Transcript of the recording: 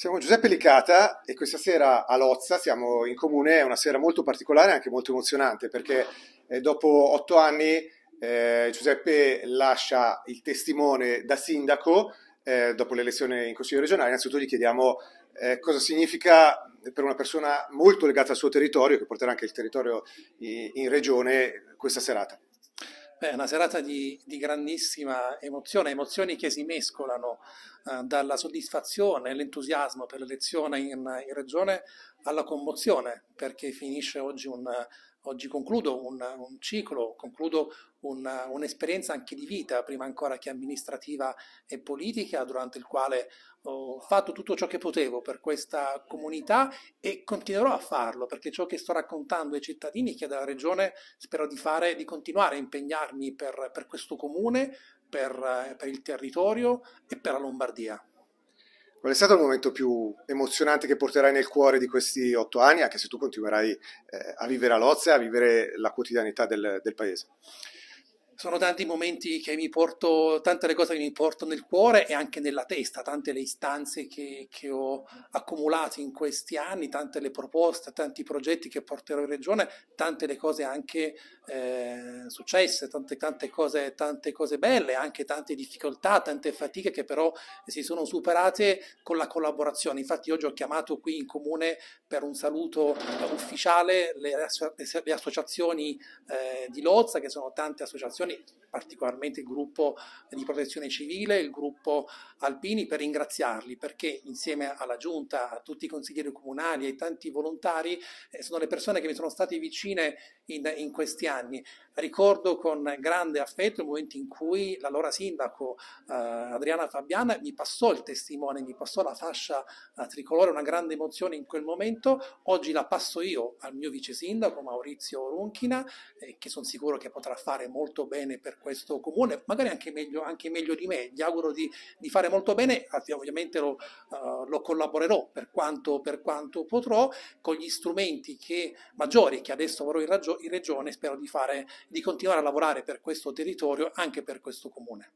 Siamo Giuseppe Licata e questa sera a Lozza siamo in comune, è una sera molto particolare e anche molto emozionante perché eh, dopo otto anni eh, Giuseppe lascia il testimone da sindaco eh, dopo l'elezione in Consiglio regionale. Innanzitutto gli chiediamo eh, cosa significa per una persona molto legata al suo territorio, che porterà anche il territorio in, in regione, questa serata è una serata di, di, grandissima emozione, emozioni che si mescolano eh, dalla soddisfazione e l'entusiasmo per l'elezione in, in regione alla commozione perché finisce oggi un, oggi concludo un, un ciclo, concludo un, un'esperienza anche di vita, prima ancora che amministrativa e politica, durante il quale ho fatto tutto ciò che potevo per questa comunità e continuerò a farlo, perché ciò che sto raccontando ai cittadini, che dalla Regione spero di fare, di continuare a impegnarmi per, per questo comune, per, per il territorio e per la Lombardia. Qual è stato il momento più emozionante che porterai nel cuore di questi otto anni, anche se tu continuerai eh, a vivere a Lozza a vivere la quotidianità del, del paese? sono tanti i momenti che mi porto, tante le cose che mi porto nel cuore e anche nella testa, tante le istanze che, che ho accumulato in questi anni, tante le proposte, tanti i progetti che porterò in regione, tante le cose anche eh, successe, tante, tante, cose, tante cose belle, anche tante difficoltà, tante fatiche che però si sono superate con la collaborazione. Infatti oggi ho chiamato qui in comune per un saluto ufficiale le, le associazioni eh, di Lozza, che sono tante associazioni associazioni, particolarmente il gruppo di protezione civile, il gruppo Alpini, per ringraziarli perché insieme alla giunta, a tutti i consiglieri comunali e ai tanti volontari eh, sono le persone che mi sono state vicine in, in, questi anni. Ricordo con grande affetto il momento in cui l'allora sindaco eh, Adriana Fabiana mi passò il testimone, mi passò la fascia eh, tricolore, una grande emozione in quel momento. Oggi la passo io al mio vice sindaco Maurizio Runchina, eh, che sono sicuro che potrà fare molto bene bene per questo comune, magari anche meglio, anche meglio di me, gli auguro di, di fare molto bene, ovviamente lo, uh, lo collaborerò per quanto, per quanto, potrò con gli strumenti che, maggiori che adesso avrò in, raggio, in regione, spero di, fare, di continuare a lavorare per questo territorio, anche per questo comune.